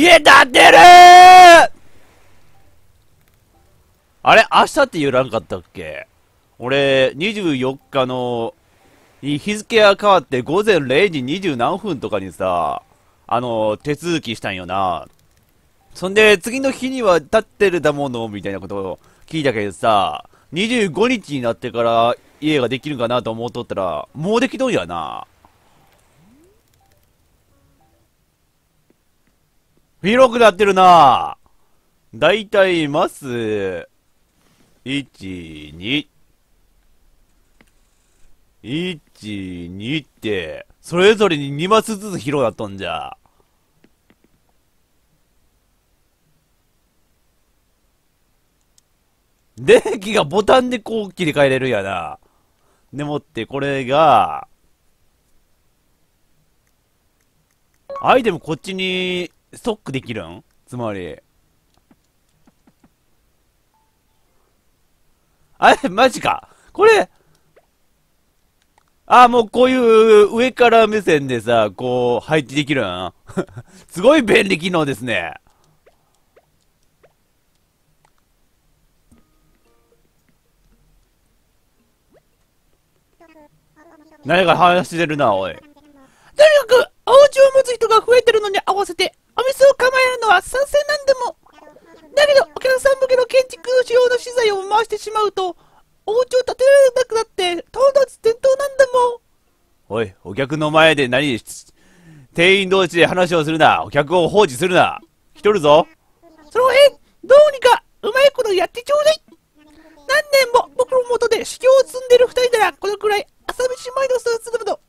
家建てるあれ明日って言えんかったっけ俺、24日の、日付が変わって午前0時20何分とかにさ、あの、手続きしたんよな。そんで、次の日には立ってるだもの、みたいなことを聞いたけどさ、25日になってから家ができるかなと思っとったら、もうできとんやな。広くなってるなだいたいます。1、2。1、2って、それぞれに2マスずつ広がったんじゃ。電気がボタンでこう切り替えれるやな。でもって、これが、アイテムこっちにストックできるんつまり。あれ、マジか。これ、ああ、もうこういう上から目線でさ、こう、配置できるん すごい便利機能ですね。何か話してるな、おい。とにかく、お家を持つ客の前で何、店員同士で話をするな。お客を放置するな。来とるぞ。その辺、どうにか、うまいことやってちょうだい。何年も僕の元で修行を積んでる二人なら、このくらい朝飯前のスーツのこと。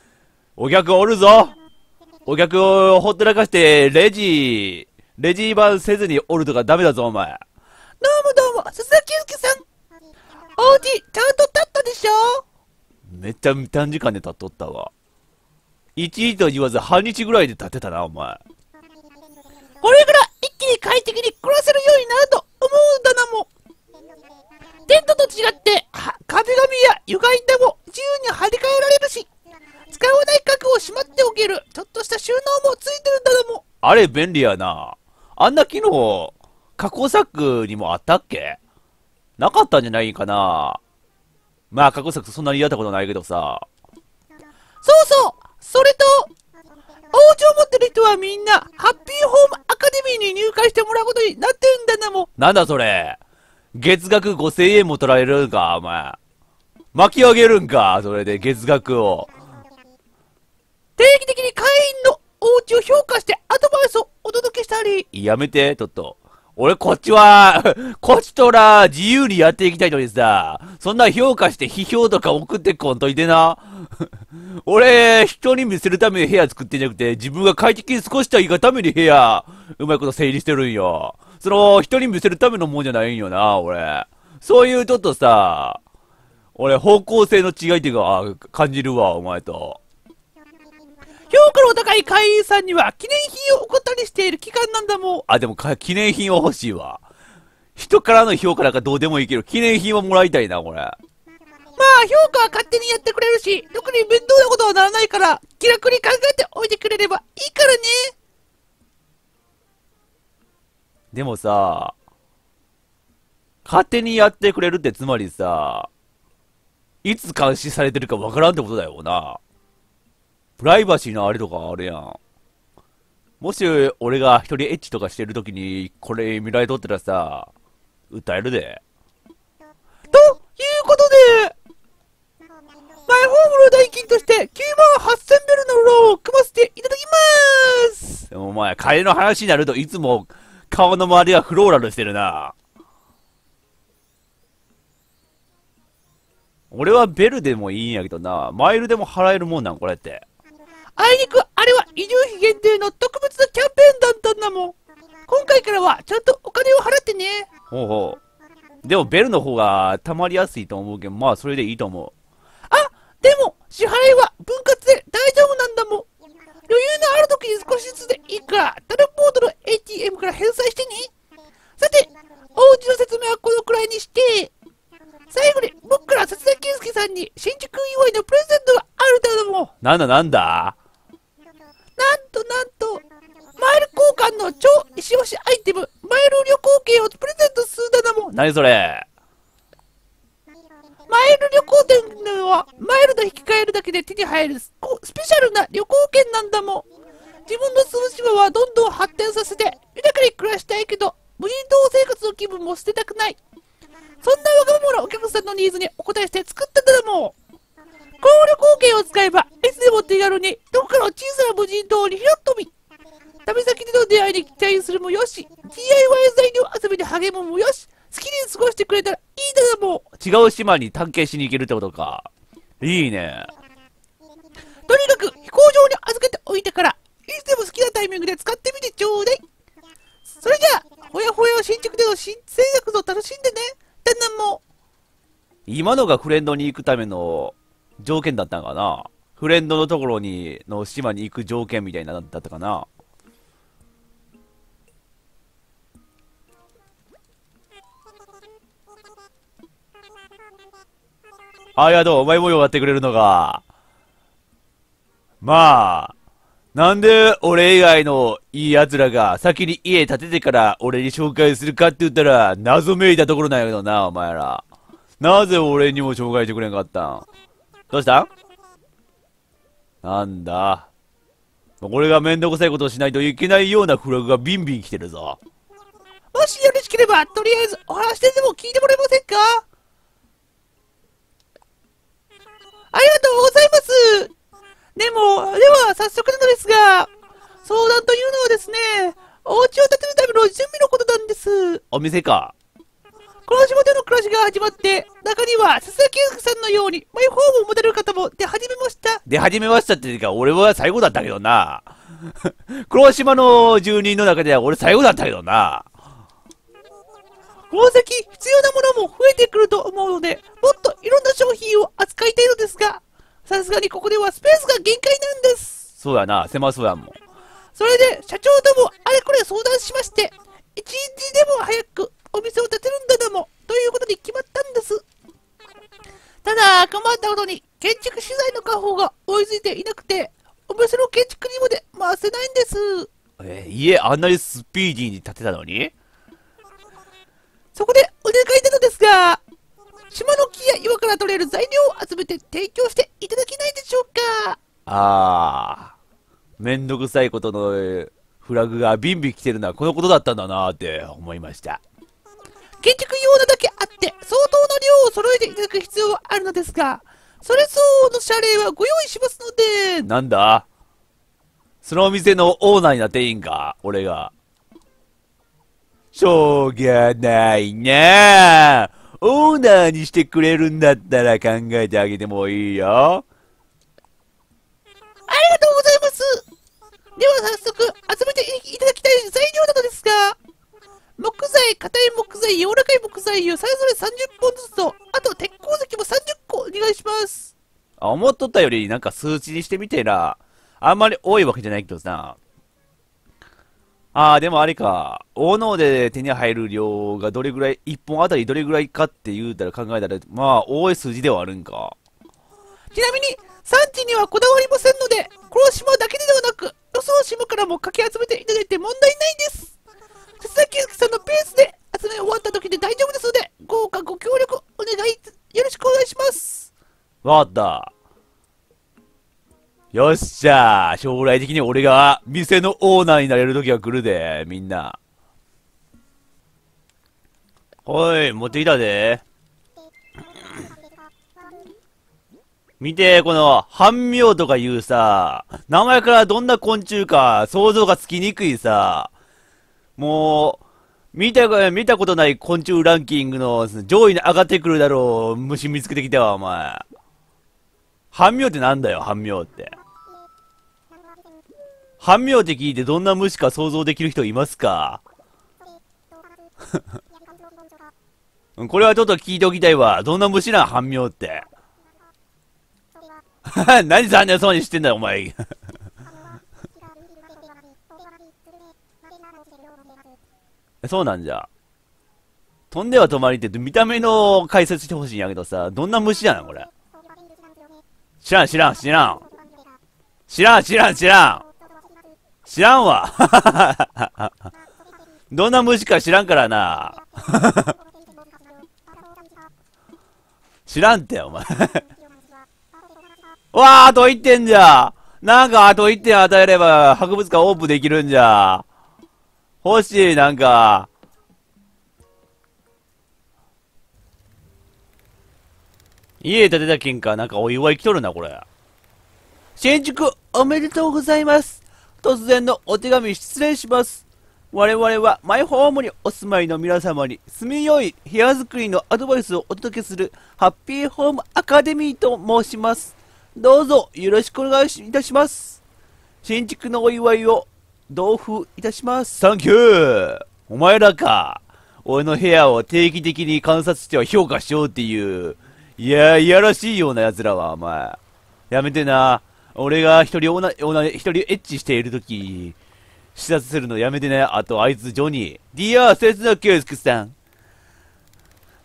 お客おるぞ。お客をほったらかして、レジ、レジ番せずにおるとかダメだぞ、お前。どうもどうも、鈴木祐介さん。おうち、ちゃんと立ったでしょめっちゃ短時間で立っとったわ。1位と言わず半日ぐらいで立てたな、お前。これから一気に快適に暮らせるようになると思うだなも。テントと違って、壁紙や床板も自由に張り替えられるし、使わない家具をしまっておける、ちょっとした収納もついてるんだなも。あれ便利やな。あんな機能、過去作にもあったっけなかったんじゃないかな。まあ過去作そんなに嫌ったことないけどさ。そうそうそれと、お家を持ってる人はみんな、ハッピーホームアカデミーに入会してもらうことになってるんだなも。なんだそれ月額5000円も取られるんか、お前。巻き上げるんか、それで月額を。定期的に会員のお家を評価してアドバイスをお届けしたり。やめて、ちょっと。俺こっちは、こっちとら自由にやっていきたいのにさ、そんな評価して批評とか送ってこんといてな。俺、人に見せるために部屋作ってんじゃなくて、自分が快適に過ごしたいがために部屋、うまいこと整理してるんよ。その、人に見せるためのもんじゃないんよな、俺。そういうちょっとさ、俺、方向性の違いっていうか、感じるわ、お前と。評価の高い会員さんには記念品を送ったりしている期間なんだもん。あ、でも記念品は欲しいわ。人からの評価なんかどうでもいいけど、記念品はもらいたいな、これ。まあ、評価は勝手にやってくれるし、特に面倒なことはならないから、気楽に考えておいてくれればいいからね。でもさ、勝手にやってくれるってつまりさ、いつ監視されてるかわからんってことだよな。プライバシーのあれとかあるやん。もし、俺が一人エッチとかしてるときに、これ見られとったらさ、歌えるで。ということで、マイホームの代金として9万8000ベルのローを組ませていただきますお前、金の話になるといつも顔の周りがフローラルしてるな。俺はベルでもいいんやけどな、マイルでも払えるもんなん、これって。あいにくあれは移住費限定の特別なキャンペーンだったんだもん今回からはちゃんとお金を払ってねほうほうでもベルの方がたまりやすいと思うけどまあそれでいいと思うあでも支払いは分割で大丈夫なんだもん余裕のある時に少しずつでいいからタルポートの ATM から返済してねさておうちの説明はこのくらいにして最後に僕から薩田圭介さんに新宿祝いのプレゼントがあるだろうもなんだなんだとなんと、マイル交換の超石押しアイテム、マイル旅行券をプレゼントするだなも。何それマイル旅行券なのは、マイルの引き換えるだけで手に入るスペシャルな旅行券なんだもん。自分の住む島はどんどん発展させて、豊かに暮らしたいけど、無人島生活の気分も捨てたくない。そんな若者お客さんのニーズにお応えして作ったんだもゴー貢献を使えば、いつでも手軽に、どこかの小さな無人島にひろっとみ。旅先での出会いに期待するもよし、DIY 材料遊びに励むもよし、好きに過ごしてくれたらいいだも違う島に探検しに行けるってことか。いいね。とにかく飛行場に預けておいたから、いつでも好きなタイミングで使ってみてちょうだい。それじゃあ、ほやほや新宿での新制作を楽しんでね。旦那も。今のがフレンドに行くための条件だったんかなフレンドのところに、の島に行く条件みたいなだったかなありがとう、お前もよがってくれるのか。まあ、なんで俺以外のいい奴らが先に家建ててから俺に紹介するかって言ったら謎めいたところなんやけどな、お前ら。なぜ俺にも紹介してくれんかったんどうしたなんだ。これがめんどくさいことをしないといけないようなフラグがビンビン来てるぞ。もしよろしければ、とりあえずお話ででも聞いてもらえませんかありがとうございますでも、では早速なのですが、相談というのはですね、お家を建てるための準備のことなんです。お店か。この仕事の暮らしが始まって、中には、鈴木優さんのように、マイホームを持てる方も出始めました。出始めましたっていうか、俺は最後だったけどな。黒島の住人の中では俺最後だったけどな。この先、必要なものも増えてくると思うので、もっといろんな商品を扱いたいのですが、さすがにここではスペースが限界なんです。そうやな、狭そうやもん。それで、社長ともあれこれ相談しまして、一日でも早くお店を建てるんだでもということに決まったんですただ困ったことに建築資材の確保が追いついていなくてお店の建築にまで回せないんですえ家あんなにスピーディーに建てたのにそこでお願いなのですが島の木や岩から取れる材料を集めて提供していただけないでしょうかああめんどくさいことのフラグがビンビン来てるのはこのことだったんだなって思いました建築用なだけあって、相当の量を揃えていただく必要はあるのですが、それ相応の謝礼はご用意しますので。なんだそのお店のオーナーになっていいんか俺が。しょうがないなオーナーにしてくれるんだったら考えてあげてもいいよ。ありがとうございます。では早速、集めていただきたい材料なのですが、木材、硬い木材、柔らかい木材をそれぞれ30本ずつと、あと鉄鉱石も30個お願いします。あ、思っとったよりなんか数値にしてみてな。あんまり多いわけじゃないけどさ。ああ、でもあれか。斧で手に入る量がどれぐらい、1本あたりどれぐらいかって言うたら考えたら、まあ、多い数字ではあるんか。ちなみに、産地にはこだわりませんので、この島だけではなく、予想島からもかき集めていただいて問題ないです。須きさんのペースで集め終わった時で大丈夫ですので、豪華ご協力お願い、よろしくお願いします。わかった。よっしゃ将来的に俺が店のオーナーになれる時が来るで、みんな。おい、持ってきたで。見て、この、半妙とかいうさ、名前からどんな昆虫か想像がつきにくいさ、もう、見た、見たことない昆虫ランキングの上位に上がってくるだろう虫見つけてきたわ、お前。半妙ってなんだよ、半妙って。半妙って聞いてどんな虫か想像できる人いますかこれはちょっと聞いておきたいわ。どんな虫なん、半妙って。何残念そうにしてんだよ、お前。そうなんじゃ。飛んでは止まりって見た目の解説してほしいんやけどさ、どんな虫やな、これ。知らん、知らん、知らん。知らん、知らん、知らん。知らんわ。どんな虫か知らんからな。知らんってお前 わあ、あと1点じゃ。なんかあと1点与えれば、博物館オープンできるんじゃ。欲しい、なんか。家建てたけんか、なんかお祝い来とるな、これ。新宿、おめでとうございます。突然のお手紙失礼します。我々はマイホームにお住まいの皆様に住みよい部屋作りのアドバイスをお届けするハッピーホームアカデミーと申します。どうぞよろしくお願いいたします。新築のお祝いを同封いたします。サンキューお前らか俺の部屋を定期的に観察しては評価しようっていう。いやいやらしいような奴らは、お前。やめてな。俺が一人おな、おな、一人エッチしているとき、視察するのやめてね。あと、あいつ、ジョニー。ディアー、切なケースクさん。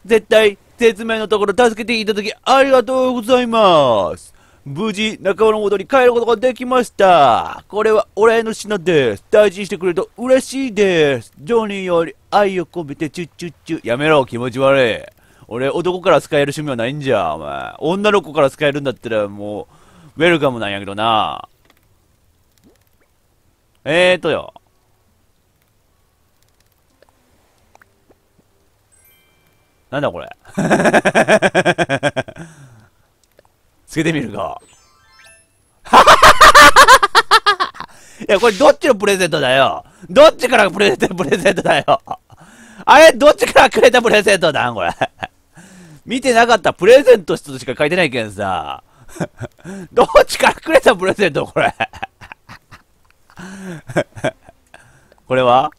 絶対、説明のところ助けていただき、ありがとうございます。無事、仲間の元に帰ることができました。これはお礼の品です。大事にしてくれると嬉しいです。ジョニーより愛を込めてチュッチュッチュ。やめろ、気持ち悪い。俺、男から使える趣味はないんじゃ、お前。女の子から使えるんだったら、もう、ウェルカムなんやけどな。えーとよ。なんだこれ。つけてみるか。いや、これどっちのプレゼントだよ。どっちからプレゼント、プレゼントだよ。あれ、どっちからくれたプレゼントだこれ。見てなかった。プレゼント室としか書いてないけんさ。どっちからくれたプレゼントこれ。これは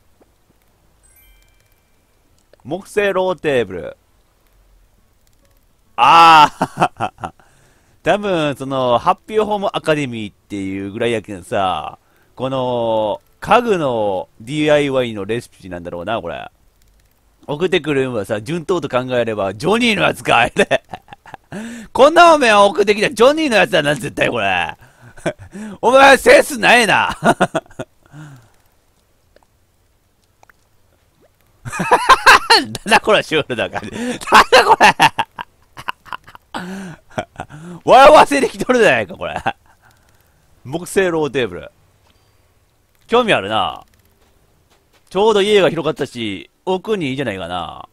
木製ローテーブル。ああ多分、その、ハッピーホームアカデミーっていうぐらいやけどさ、この、家具の DIY のレシピなんだろうな、これ。送ってくるのはさ、順当と考えれば、ジョニーのやつか、あれ。こんなおめえ送ってきたジョニーのやつだな、絶対これ。お前、センスないな。なんだこれ、シュールだから。なんだこれ親わせできとるじゃないか、これ。木製ローテーブル。興味あるな。ちょうど家が広かったし、奥にいいじゃないかな。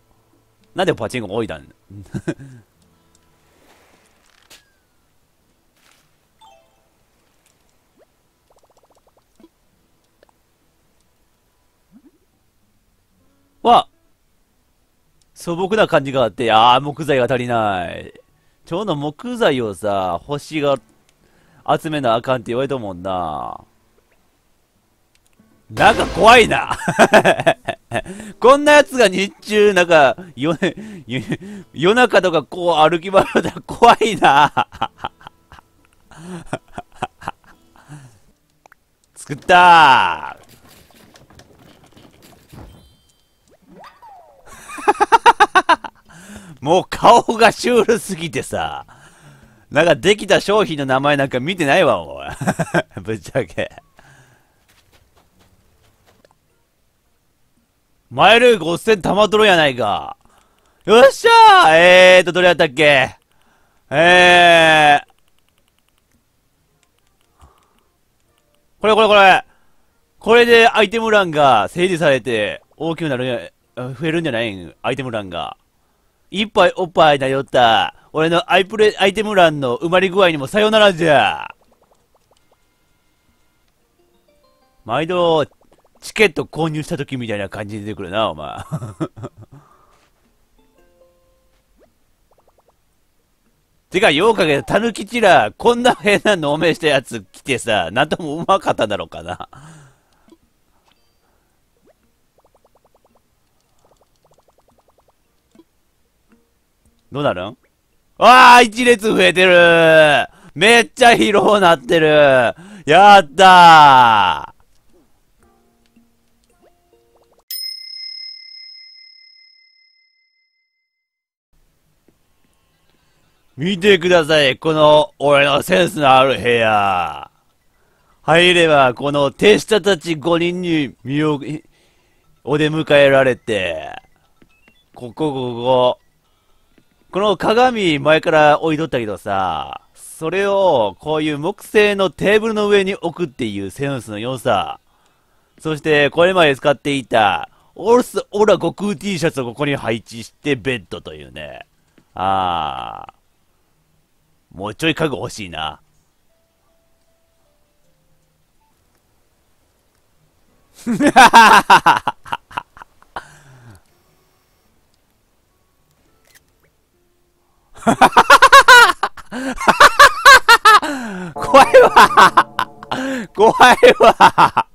なんでパチンコ置いたん わ素朴な感じがあって、ああ、木材が足りない。ちょうど木材をさ、星が集めなあかんって言われたもんな。なんか怖いな こんな奴が日中、なんか、夜、夜中とかこう歩き回るの 怖いな 作ったーもう顔がシュールすぎてさ、なんかできた商品の名前なんか見てないわ、おい。ぶっちゃけ。マイル5000玉取ろやないか。よっしゃーえーと、どれやったっけえー。これこれこれ。これでアイテム欄が整理されて大きくなるや、増えるんじゃないアイテム欄が。一杯おっぱいなよった。俺のアイプレ、アイテム欄の埋まり具合にもさよならじゃ。毎度、チケット購入した時みたいな感じで出てくるな、お前。てか、ようかけたぬきちら、こんな変なのおめしたやつ来てさ、なんともうまかっただろうかな。どうなるんわあ一列増えてるめっちゃ広うなってるやった見てください、この俺のセンスのある部屋。入れば、この手下たち5人に身を、お出迎えられて、ここ、ここ、この鏡前から置いとったけどさ、それをこういう木製のテーブルの上に置くっていうセンスの良さ。そしてこれまで使っていた、オルス、オラ悟空 T シャツをここに配置してベッドというね。ああ。もうちょい家具欲しいな。ははははは哈！快吧，乖吧！